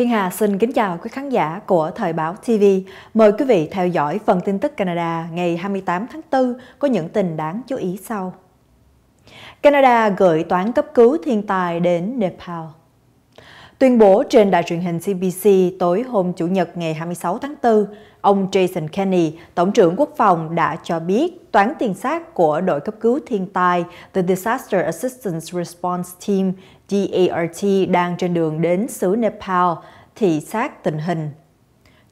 Thiên Hà xin kính chào quý khán giả của Thời báo TV. Mời quý vị theo dõi phần tin tức Canada ngày 28 tháng 4 có những tin đáng chú ý sau. Canada gửi toán cấp cứu thiên tài đến Nepal. Tuyên bố trên đài truyền hình CBC tối hôm Chủ nhật ngày 26 tháng 4, Ông Jason Kenney, Tổng trưởng Quốc phòng, đã cho biết toán tiền xác của đội cấp cứu thiên tai The Disaster Assistance Response Team DART đang trên đường đến xứ Nepal thị xác tình hình,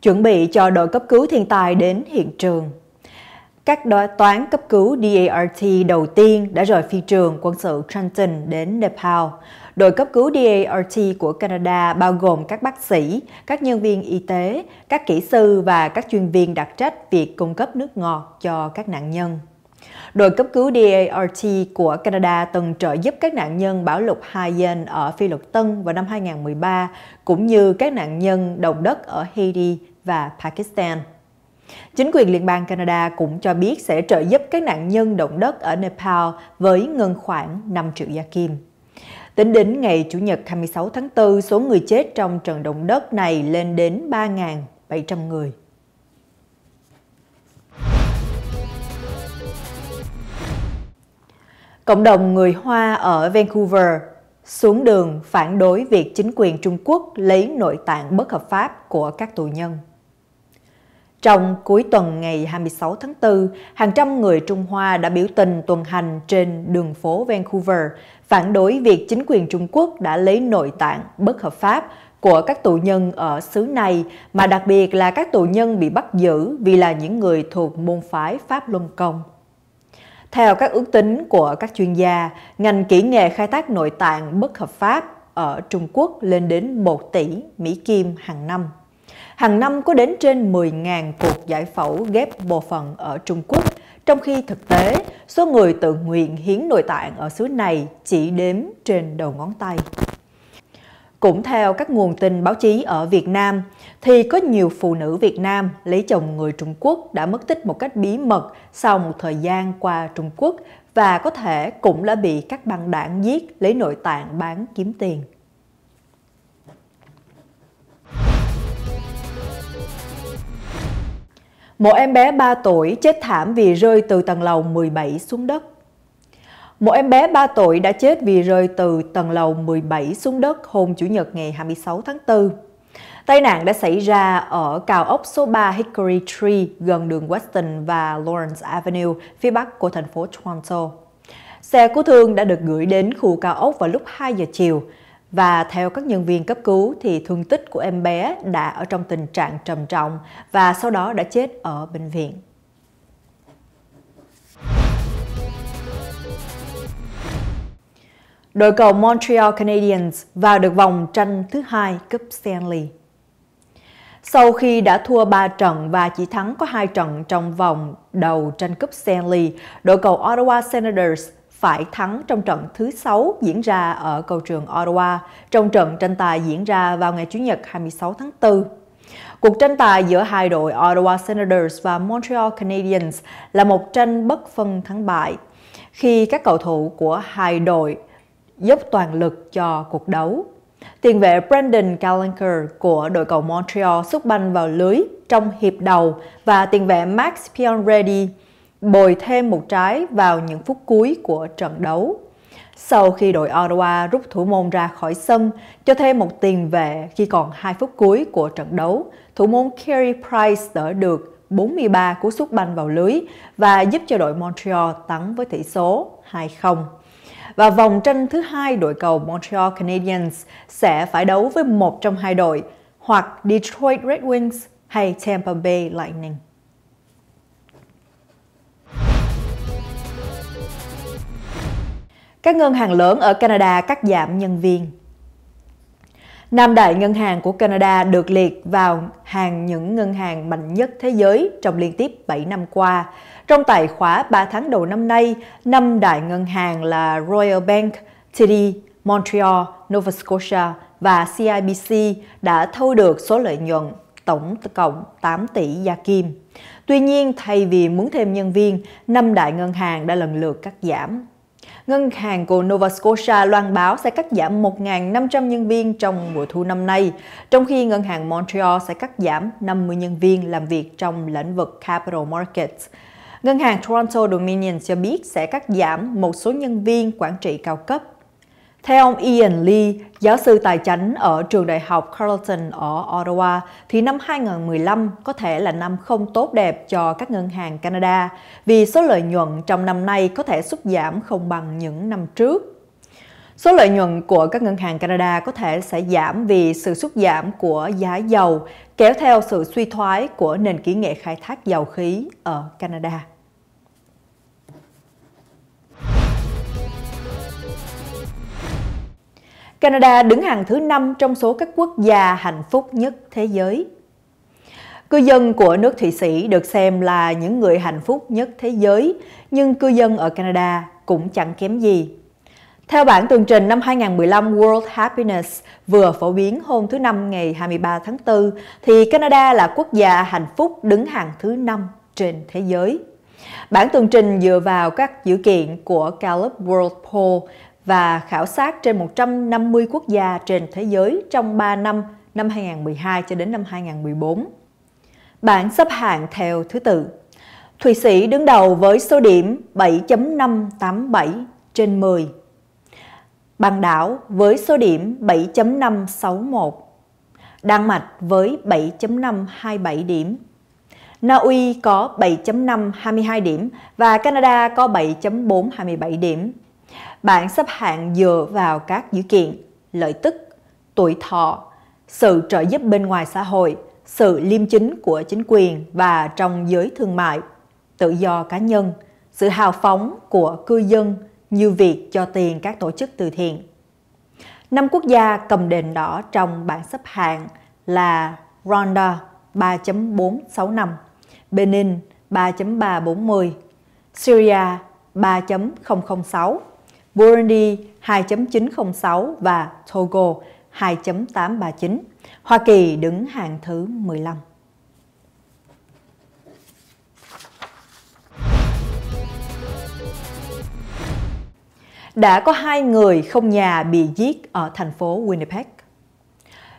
chuẩn bị cho đội cấp cứu thiên tai đến hiện trường. Các đối toán cấp cứu DART đầu tiên đã rời phi trường quân sự Trenton đến Nepal. Đội cấp cứu DART của Canada bao gồm các bác sĩ, các nhân viên y tế, các kỹ sư và các chuyên viên đặc trách việc cung cấp nước ngọt cho các nạn nhân. Đội cấp cứu DART của Canada từng trợ giúp các nạn nhân bão lụt Haiyan ở Phi Luật Tân vào năm 2013, cũng như các nạn nhân động đất ở Haiti và Pakistan. Chính quyền Liên bang Canada cũng cho biết sẽ trợ giúp các nạn nhân động đất ở Nepal với ngân khoản 5 triệu gia kim. Tính đến ngày Chủ nhật 26 tháng 4, số người chết trong trận động đất này lên đến 3.700 người. Cộng đồng người Hoa ở Vancouver xuống đường phản đối việc chính quyền Trung Quốc lấy nội tạng bất hợp pháp của các tù nhân. Trong cuối tuần ngày 26 tháng 4, hàng trăm người Trung Hoa đã biểu tình tuần hành trên đường phố Vancouver, phản đối việc chính quyền Trung Quốc đã lấy nội tạng bất hợp pháp của các tù nhân ở xứ này, mà đặc biệt là các tù nhân bị bắt giữ vì là những người thuộc môn phái Pháp Luân Công. Theo các ước tính của các chuyên gia, ngành kỹ nghệ khai thác nội tạng bất hợp pháp ở Trung Quốc lên đến 1 tỷ Mỹ Kim hàng năm. Hàng năm có đến trên 10.000 cuộc giải phẫu ghép bộ phận ở Trung Quốc, trong khi thực tế, số người tự nguyện hiến nội tạng ở xứ này chỉ đếm trên đầu ngón tay. Cũng theo các nguồn tin báo chí ở Việt Nam, thì có nhiều phụ nữ Việt Nam lấy chồng người Trung Quốc đã mất tích một cách bí mật sau một thời gian qua Trung Quốc và có thể cũng đã bị các băng đảng giết lấy nội tạng bán kiếm tiền. Một em bé 3 tuổi chết thảm vì rơi từ tầng lầu 17 xuống đất. Một em bé 3 tuổi đã chết vì rơi từ tầng lầu 17 xuống đất hôm Chủ nhật ngày 26 tháng 4. Tai nạn đã xảy ra ở cao ốc số 3 Hickory Tree gần đường Weston và Lawrence Avenue, phía bắc của thành phố Toronto. Xe cứu thương đã được gửi đến khu cao ốc vào lúc 2 giờ chiều. Và theo các nhân viên cấp cứu thì thương tích của em bé đã ở trong tình trạng trầm trọng và sau đó đã chết ở bệnh viện. Đội cầu Montreal Canadiens vào được vòng tranh thứ hai cúp Stanley. Sau khi đã thua 3 trận và chỉ thắng có 2 trận trong vòng đầu tranh cúp Stanley, đội cầu Ottawa Senators phải thắng trong trận thứ 6 diễn ra ở cầu trường Ottawa trong trận tranh tài diễn ra vào ngày Chủ nhật 26 tháng 4. Cuộc tranh tài giữa hai đội Ottawa Senators và Montreal Canadiens là một tranh bất phân thắng bại khi các cầu thủ của hai đội dốc toàn lực cho cuộc đấu. Tiền vệ Brandon Gallagher của đội cầu Montreal xúc banh vào lưới trong hiệp đầu và tiền vệ Max Pionredi bồi thêm một trái vào những phút cuối của trận đấu. Sau khi đội Ottawa rút thủ môn ra khỏi sân, cho thêm một tiền vệ khi còn 2 phút cuối của trận đấu, thủ môn Carey Price đỡ được 43 cú sút banh vào lưới và giúp cho đội Montreal thắng với tỷ số 2-0. Và vòng tranh thứ hai đội cầu Montreal Canadiens sẽ phải đấu với một trong hai đội, hoặc Detroit Red Wings hay Tampa Bay Lightning. Các ngân hàng lớn ở Canada cắt giảm nhân viên. Nam Đại Ngân hàng của Canada được liệt vào hàng những ngân hàng mạnh nhất thế giới trong liên tiếp 7 năm qua. Trong tài khóa 3 tháng đầu năm nay, năm đại ngân hàng là Royal Bank, TD, Montreal, Nova Scotia và CIBC đã thu được số lợi nhuận tổng cộng 8 tỷ gia kim. Tuy nhiên, thay vì muốn thêm nhân viên, năm đại ngân hàng đã lần lượt cắt giảm. Ngân hàng của Nova Scotia loan báo sẽ cắt giảm 1.500 nhân viên trong mùa thu năm nay, trong khi ngân hàng Montreal sẽ cắt giảm 50 nhân viên làm việc trong lĩnh vực capital markets. Ngân hàng Toronto Dominion cho biết sẽ cắt giảm một số nhân viên quản trị cao cấp theo ông Ian Lee, giáo sư tài chính ở trường đại học Carleton ở Ottawa, thì năm 2015 có thể là năm không tốt đẹp cho các ngân hàng Canada vì số lợi nhuận trong năm nay có thể sút giảm không bằng những năm trước. Số lợi nhuận của các ngân hàng Canada có thể sẽ giảm vì sự sút giảm của giá dầu, kéo theo sự suy thoái của nền kỹ nghệ khai thác dầu khí ở Canada. Canada đứng hàng thứ 5 trong số các quốc gia hạnh phúc nhất thế giới. Cư dân của nước Thụy Sĩ được xem là những người hạnh phúc nhất thế giới, nhưng cư dân ở Canada cũng chẳng kém gì. Theo bản tường trình năm 2015 World Happiness vừa phổ biến hôm thứ Năm ngày 23 tháng 4, thì Canada là quốc gia hạnh phúc đứng hàng thứ 5 trên thế giới. Bản tường trình dựa vào các dữ kiện của Gallup World Poll và khảo sát trên 150 quốc gia trên thế giới trong 3 năm năm 2012 cho đến năm 2014. Bảng xếp hạng theo thứ tự. Thụy Sĩ đứng đầu với số điểm 7.587 trên 10. Bàn đảo với số điểm 7.561. Đan Mạch với 7.527 điểm. Na Uy có 7.522 điểm và Canada có 7.427 điểm. Bạn xếp hạng dựa vào các dữ kiện, lợi tức, tuổi thọ, sự trợ giúp bên ngoài xã hội, sự liêm chính của chính quyền và trong giới thương mại, tự do cá nhân, sự hào phóng của cư dân như việc cho tiền các tổ chức từ thiện. Năm quốc gia cầm đèn đỏ trong bảng xếp hạng là Rwanda 3.465, Benin 3.340, Syria 3.006, Burundi 2.906 và Togo 2.839. Hoa Kỳ đứng hàng thứ 15. Đã có hai người không nhà bị giết ở thành phố Winnipeg.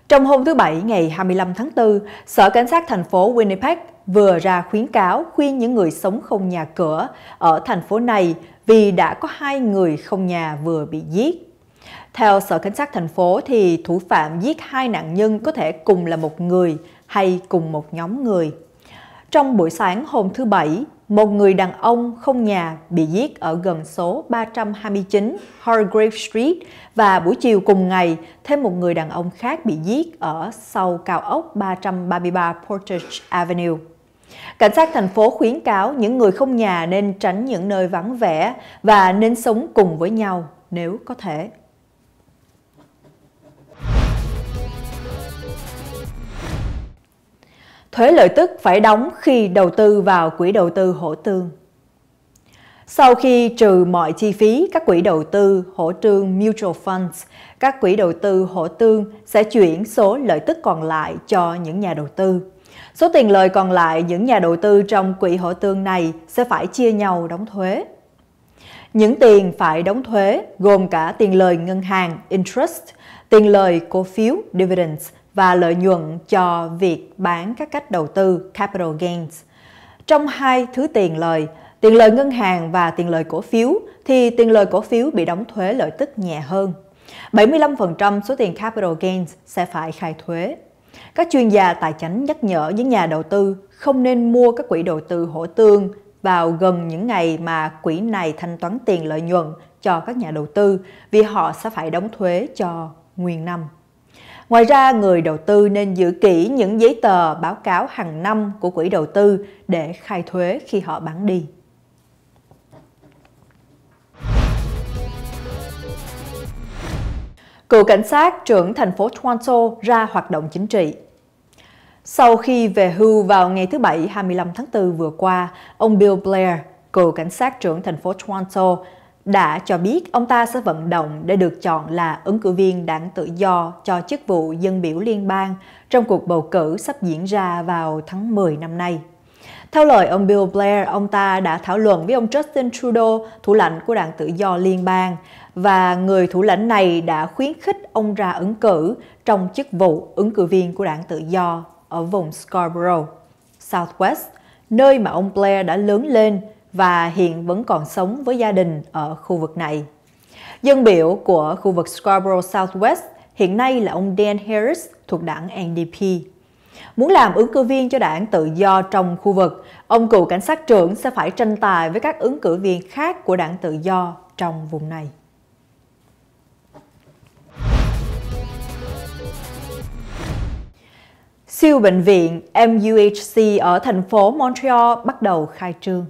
Trong hôm thứ Bảy ngày 25 tháng 4, Sở Cảnh sát thành phố Winnipeg vừa ra khuyến cáo khuyên những người sống không nhà cửa ở thành phố này vì đã có hai người không nhà vừa bị giết. Theo Sở Cảnh sát thành phố thì thủ phạm giết hai nạn nhân có thể cùng là một người hay cùng một nhóm người. Trong buổi sáng hôm thứ Bảy, một người đàn ông không nhà bị giết ở gần số 329 Hargrave Street và buổi chiều cùng ngày, thêm một người đàn ông khác bị giết ở sau cao ốc 333 Portage Avenue. Cảnh sát thành phố khuyến cáo những người không nhà nên tránh những nơi vắng vẻ và nên sống cùng với nhau nếu có thể. thuế lợi tức phải đóng khi đầu tư vào quỹ đầu tư hỗ tương. Sau khi trừ mọi chi phí, các quỹ đầu tư hỗ tương mutual funds, các quỹ đầu tư hỗ tương sẽ chuyển số lợi tức còn lại cho những nhà đầu tư. Số tiền lời còn lại những nhà đầu tư trong quỹ hỗ tương này sẽ phải chia nhau đóng thuế. Những tiền phải đóng thuế gồm cả tiền lời ngân hàng interest, tiền lời cổ phiếu dividends và lợi nhuận cho việc bán các cách đầu tư capital gains. Trong hai thứ tiền lời, tiền lời ngân hàng và tiền lời cổ phiếu thì tiền lời cổ phiếu bị đóng thuế lợi tức nhẹ hơn. 75% số tiền capital gains sẽ phải khai thuế. Các chuyên gia tài chính nhắc nhở những nhà đầu tư không nên mua các quỹ đầu tư hỗ tương vào gần những ngày mà quỹ này thanh toán tiền lợi nhuận cho các nhà đầu tư vì họ sẽ phải đóng thuế cho nguyên năm. Ngoài ra, người đầu tư nên giữ kỹ những giấy tờ báo cáo hàng năm của quỹ đầu tư để khai thuế khi họ bán đi. Cựu cảnh sát trưởng thành phố Toronto ra hoạt động chính trị. Sau khi về hưu vào ngày thứ Bảy 25 tháng 4 vừa qua, ông Bill Blair, cựu cảnh sát trưởng thành phố Toronto, đã cho biết ông ta sẽ vận động để được chọn là ứng cử viên đảng tự do cho chức vụ dân biểu liên bang trong cuộc bầu cử sắp diễn ra vào tháng 10 năm nay. Theo lời ông Bill Blair, ông ta đã thảo luận với ông Justin Trudeau, thủ lãnh của đảng tự do liên bang, và người thủ lãnh này đã khuyến khích ông ra ứng cử trong chức vụ ứng cử viên của đảng tự do ở vùng Scarborough, Southwest, nơi mà ông Blair đã lớn lên và hiện vẫn còn sống với gia đình ở khu vực này. Dân biểu của khu vực Scarborough Southwest hiện nay là ông Dan Harris thuộc đảng NDP. Muốn làm ứng cử viên cho đảng tự do trong khu vực, ông cựu cảnh sát trưởng sẽ phải tranh tài với các ứng cử viên khác của đảng tự do trong vùng này. Siêu bệnh viện MUHC ở thành phố Montreal bắt đầu khai trương.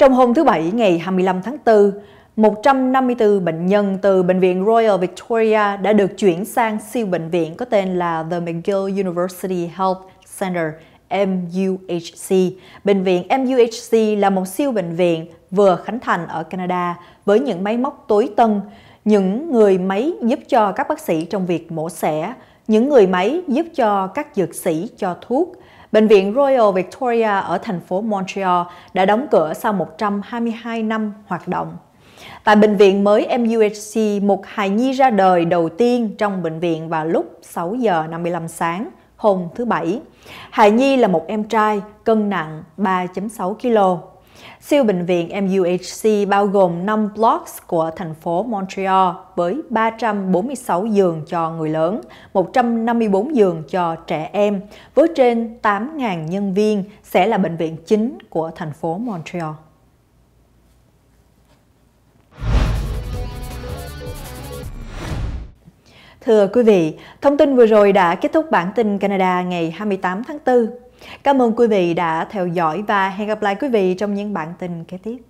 Trong hôm thứ Bảy ngày 25 tháng 4, 154 bệnh nhân từ Bệnh viện Royal Victoria đã được chuyển sang siêu bệnh viện có tên là The McGill University Health Center MUHC. Bệnh viện MUHC là một siêu bệnh viện vừa khánh thành ở Canada với những máy móc tối tân, những người máy giúp cho các bác sĩ trong việc mổ xẻ, những người máy giúp cho các dược sĩ cho thuốc, Bệnh viện Royal Victoria ở thành phố Montreal đã đóng cửa sau 122 năm hoạt động. Tại bệnh viện mới MUHC, một hài nhi ra đời đầu tiên trong bệnh viện vào lúc 6 giờ 55 sáng hôm thứ Bảy. Hài nhi là một em trai, cân nặng 3.6 kg. Siêu bệnh viện MUHC bao gồm 5 blocks của thành phố Montreal với 346 giường cho người lớn, 154 giường cho trẻ em, với trên 8.000 nhân viên sẽ là bệnh viện chính của thành phố Montreal. Thưa quý vị, thông tin vừa rồi đã kết thúc bản tin Canada ngày 28 tháng 4 Cảm ơn quý vị đã theo dõi và hẹn gặp lại quý vị trong những bản tin kế tiếp.